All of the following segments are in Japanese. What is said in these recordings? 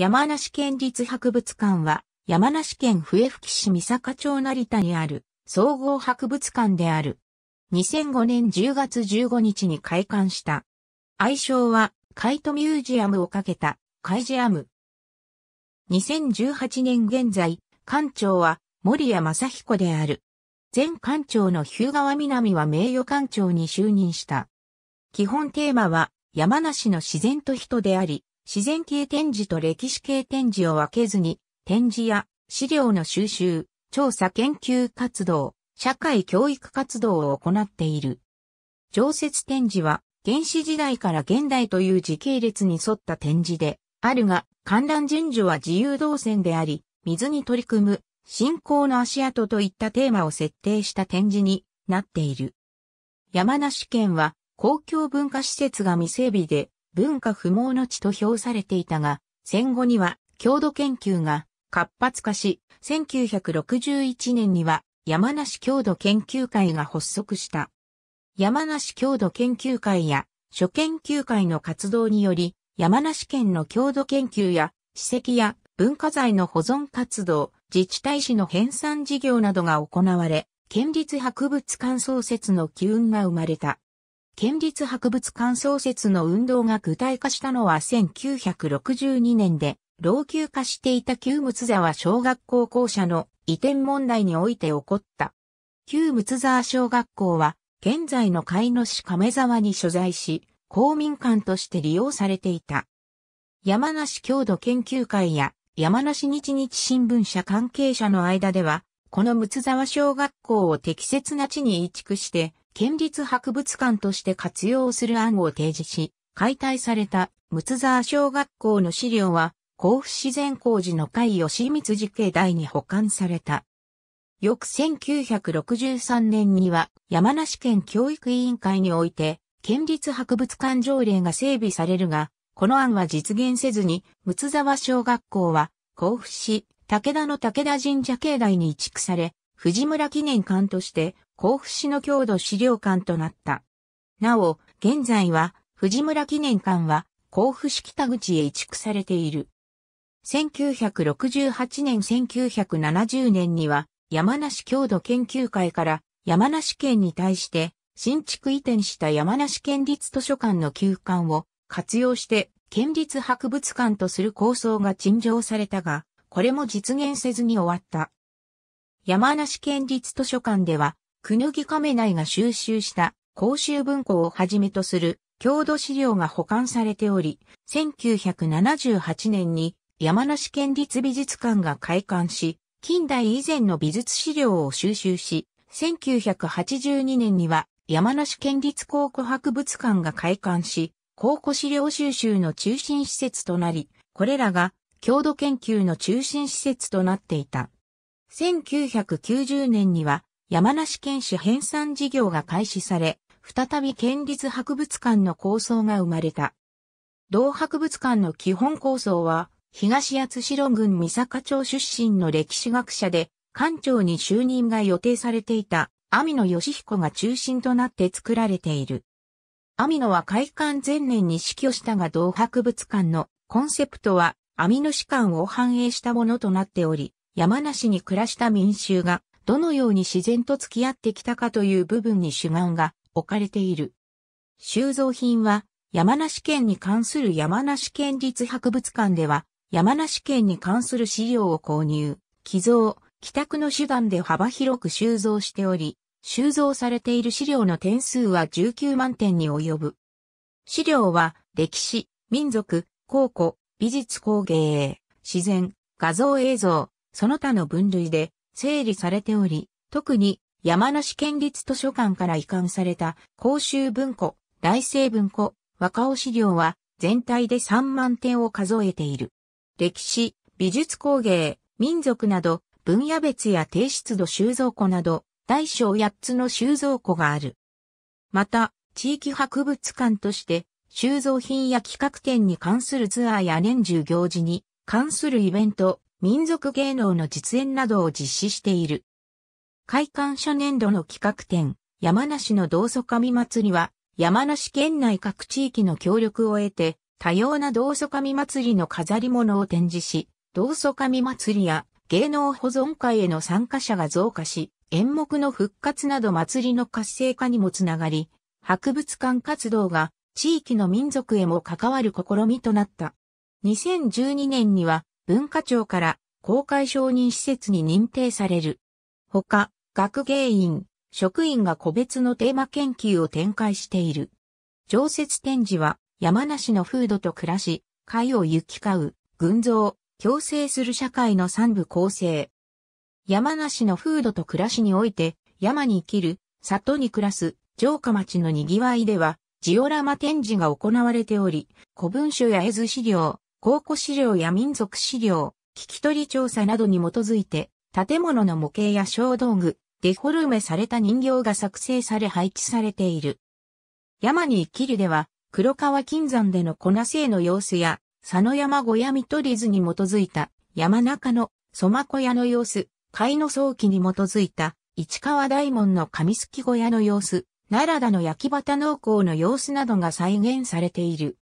山梨県立博物館は、山梨県笛吹市三坂町成田にある総合博物館である。2005年10月15日に開館した。愛称は、カイトミュージアムをかけた、カイジアム。2018年現在、館長は森谷正彦である。前館長の日向川南は名誉館長に就任した。基本テーマは、山梨の自然と人であり、自然系展示と歴史系展示を分けずに、展示や資料の収集、調査研究活動、社会教育活動を行っている。常設展示は、原始時代から現代という時系列に沿った展示で、あるが、観覧順序は自由動線であり、水に取り組む、信仰の足跡といったテーマを設定した展示になっている。山梨県は公共文化施設が未整備で、文化不毛の地と評されていたが、戦後には郷土研究が活発化し、1961年には山梨郷土研究会が発足した。山梨郷土研究会や諸研究会の活動により、山梨県の郷土研究や史跡や文化財の保存活動、自治体史の編纂事業などが行われ、県立博物館創設の機運が生まれた。県立博物館創設の運動が具体化したのは1962年で、老朽化していた旧睦沢小学校校舎の移転問題において起こった。旧睦沢小学校は、現在の海野市亀沢に所在し、公民館として利用されていた。山梨郷土研究会や山梨日日新聞社関係者の間では、この睦沢小学校を適切な地に移築して、県立博物館として活用する案を提示し、解体された睦沢小学校の資料は、甲府自然工事の会吉光寺境内に保管された。翌1963年には山梨県教育委員会において県立博物館条例が整備されるが、この案は実現せずに、睦沢小学校は甲府市武田の武田神社境内に移築され、藤村記念館として甲府市の郷土資料館となった。なお、現在は藤村記念館は甲府市北口へ移築されている。1968年1970年には山梨郷土研究会から山梨県に対して新築移転した山梨県立図書館の休館を活用して県立博物館とする構想が陳情されたが、これも実現せずに終わった。山梨県立図書館ではくぬぎ亀内が収集した公衆文庫をはじめとする郷土資料が保管されており、1978年に山梨県立美術館が開館し、近代以前の美術資料を収集し、1982年には山梨県立考古博物館が開館し、考古資料収集の中心施設となり、これらが郷土研究の中心施設となっていた。1990年には山梨県市編纂事業が開始され、再び県立博物館の構想が生まれた。同博物館の基本構想は、東八代郡三坂町出身の歴史学者で、館長に就任が予定されていた、網野義彦が中心となって作られている。網野は開館前年に死去したが同博物館のコンセプトは網野士官を反映したものとなっており、山梨に暮らした民衆がどのように自然と付き合ってきたかという部分に主眼が置かれている。収蔵品は、山梨県に関する山梨県立博物館では、山梨県に関する資料を購入、寄贈、帰宅の手段で幅広く収蔵しており、収蔵されている資料の点数は19万点に及ぶ。資料は、歴史、民族、考古、美術工芸、自然、画像映像、その他の分類で、整理されており、特に山梨県立図書館から移管された公衆文庫、大成文庫、若尾資料は全体で3万点を数えている。歴史、美術工芸、民族など分野別や低湿度収蔵庫など大小8つの収蔵庫がある。また、地域博物館として収蔵品や企画展に関するツアーや年中行事に関するイベント、民族芸能の実演などを実施している。開館初年度の企画展、山梨の道祖神祭りは、山梨県内各地域の協力を得て、多様な道祖神祭りの飾り物を展示し、道祖神祭りや芸能保存会への参加者が増加し、演目の復活など祭りの活性化にもつながり、博物館活動が地域の民族へも関わる試みとなった。2012年には文化庁から公開承認施設に認定される。ほか、学芸員、職員が個別のテーマ研究を展開している。常設展示は山梨の風土と暮らし、貝を行き交う、群像、共生する社会の三部構成。山梨の風土と暮らしにおいて、山に生きる、里に暮らす、城下町の賑わいでは、ジオラマ展示が行われており、古文書や絵図資料、考古資料や民族資料、聞き取り調査などに基づいて、建物の模型や小道具、デフォルメされた人形が作成され配置されている。山に生きるでは、黒川金山での粉製の様子や、佐野山小屋見取り図に基づいた山中の蘇我小屋の様子、貝の早期に基づいた市川大門の上き小屋の様子、奈良田の焼畑農耕の様子などが再現されている。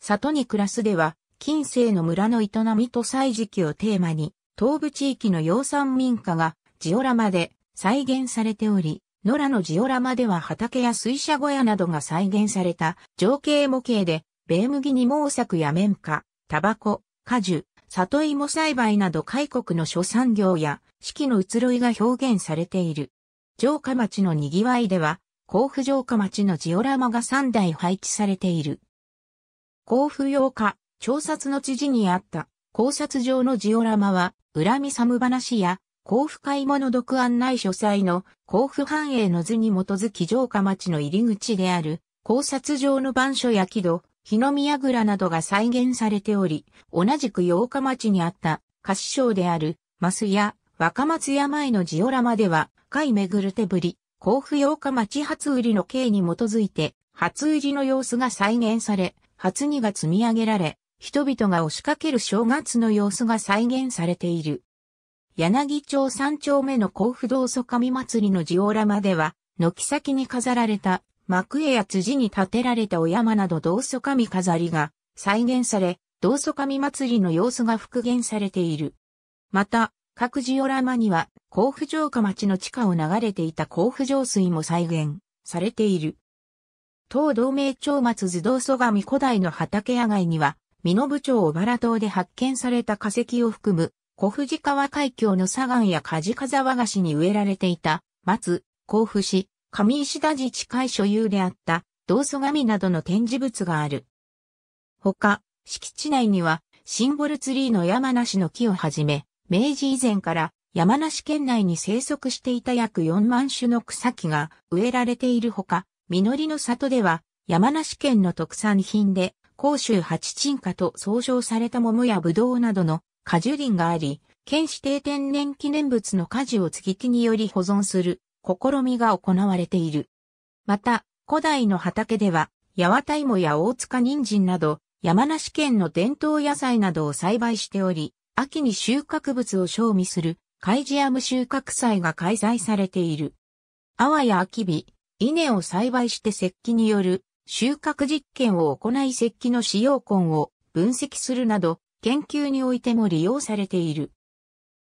里に暮らすでは、近世の村の営みと歳時期をテーマに、東部地域の養蚕民家がジオラマで再現されており、野良のジオラマでは畑や水車小屋などが再現された情景模型で、米麦に毛作や綿花、タバコ、果樹、里芋栽培など開国の諸産業や四季の移ろいが表現されている。城下町の賑わいでは、甲府城下町のジオラマが3台配置されている。甲府洋歌、調察の知事にあった考察上のジオラマは、恨み寒話や、甲府買い物独案内書斎の甲府繁栄の図に基づき城下町の入り口である考察上の番所や木戸、日の宮倉などが再現されており、同じく八日町にあった菓子商であるマスや若松山へのジオラマでは、海巡る手ぶり、甲府八日町初売りの刑に基づいて、初売りの様子が再現され、初荷が積み上げられ、人々が押しかける正月の様子が再現されている。柳町三丁目の甲府道祖神祭りのジオラマでは、軒先に飾られた幕絵や辻に建てられたお山など道祖神飾りが再現され、道祖神祭りの様子が復元されている。また、各ジオラマには、甲府城下町の地下を流れていた甲府城水も再現されている。東同盟町松図道祖神古代の畑屋外には、美濃部町小原島で発見された化石を含む、小藤川海峡の砂岩や梶風和子に植えられていた、松、甲府市、上石田寺近い所有であった、道祖神などの展示物がある。他、敷地内には、シンボルツリーの山梨の木をはじめ、明治以前から山梨県内に生息していた約4万種の草木が植えられているほか、実りの里では山梨県の特産品で甲州八鎮花と総称された桃やぶどうなどの果樹林があり、県指定天然記念物の果樹を月木により保存する試みが行われている。また、古代の畑では、八幡芋や大塚人参など、山梨県の伝統野菜などを栽培しており、秋に収穫物を賞味する、カイジアム収穫祭が開催されている。アワや秋日、稲を栽培して石器による収穫実験を行い石器の使用根を分析するなど、研究においても利用されている。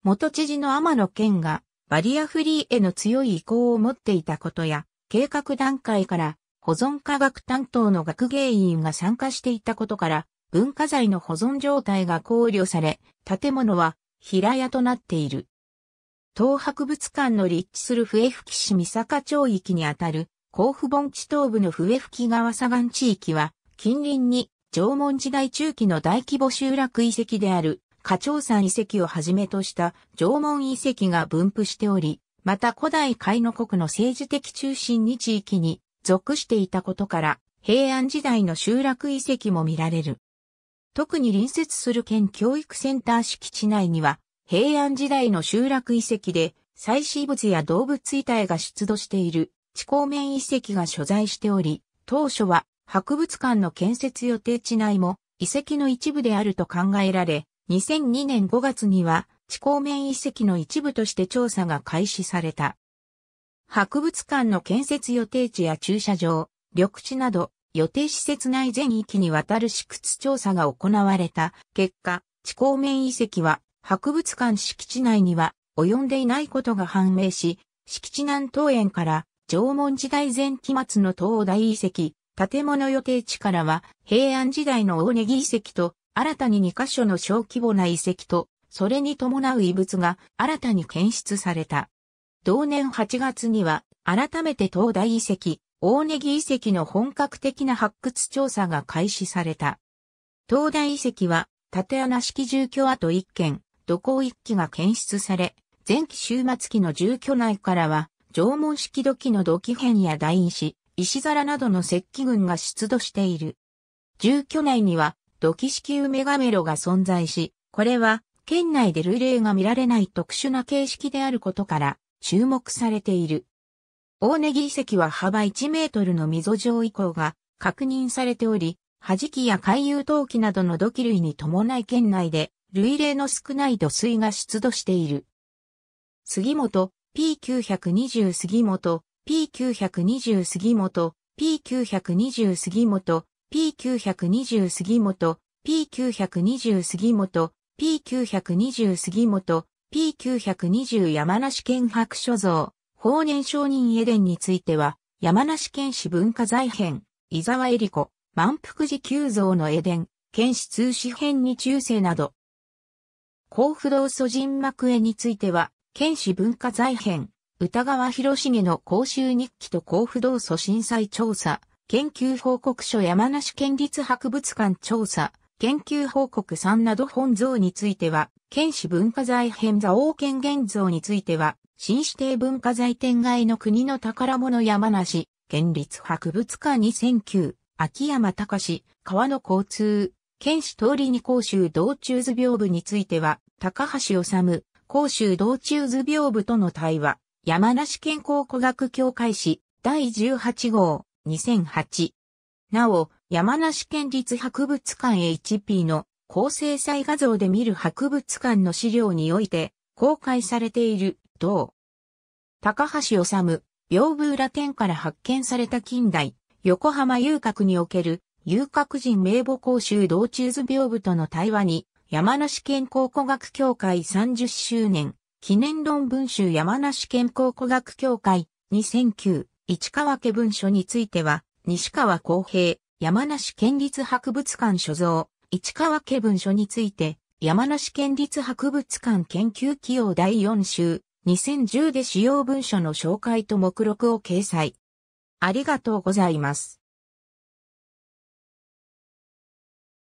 元知事の天野健がバリアフリーへの強い意向を持っていたことや、計画段階から保存科学担当の学芸員が参加していたことから、文化財の保存状態が考慮され、建物は平屋となっている。東博物館の立地する笛吹市三坂町域にあたる甲府盆地東部の笛吹川左岸地域は、近隣に縄文時代中期の大規模集落遺跡である、花鳥山遺跡をはじめとした縄文遺跡が分布しており、また古代海の国の政治的中心に地域に属していたことから、平安時代の集落遺跡も見られる。特に隣接する県教育センター敷地内には、平安時代の集落遺跡で、祭祀物や動物遺体が出土している地高面遺跡が所在しており、当初は博物館の建設予定地内も遺跡の一部であると考えられ、2002年5月には地高面遺跡の一部として調査が開始された。博物館の建設予定地や駐車場、緑地など予定施設内全域にわたる試掘調査が行われた結果、地高面遺跡は博物館敷地内には及んでいないことが判明し、敷地南東園から縄文時代前期末の東大遺跡、建物予定地からは平安時代の大根ギ遺跡と新たに2箇所の小規模な遺跡とそれに伴う遺物が新たに検出された。同年8月には改めて東大遺跡、大根ギ遺跡の本格的な発掘調査が開始された。東大遺跡は縦穴式住居跡1軒、土工1基が検出され、前期終末期の住居内からは縄文式土器の土器片や大石、石皿などの石器群が出土している。住居内には土器式メガメロが存在し、これは県内で類例が見られない特殊な形式であることから注目されている。大ネギ遺跡は幅1メートルの溝状遺構が確認されており、弾きや海遊陶器などの土器類に伴い県内で類例の少ない土水が出土している。杉本 P920 杉本、P920 杉本、P920 杉本、P920 杉本、P920 杉本、P920 杉本、P920 山梨県白書像、法年承認エデンについては、山梨県史文化財編、伊沢恵里子、満腹寺旧像のエデン、県史通史編に中世など、甲府道祖人幕絵については、県史文化財編、歌川広重の公衆日記と甲府同祖震災調査、研究報告書山梨県立博物館調査、研究報告3など本像については、県史文化財編座王権現像については、新指定文化財展外の国の宝物山梨、県立博物館2009、秋山隆、川の交通、県史通りに公衆道中図屏風については、高橋治、甲州道中図屏風との対話、山梨県康科学協会誌第18号2008。なお、山梨県立博物館 HP の高精細画像で見る博物館の資料において公開されている同。高橋治、屏風裏天から発見された近代、横浜遊郭における遊郭人名簿公衆道中図屏風との対話に山梨県考古学協会30周年、記念論文集山梨県考古学協会2009、市川家文書については、西川公平、山梨県立博物館所蔵、市川家文書について、山梨県立博物館研究企業第4集、2010で使用文書の紹介と目録を掲載。ありがとうございます。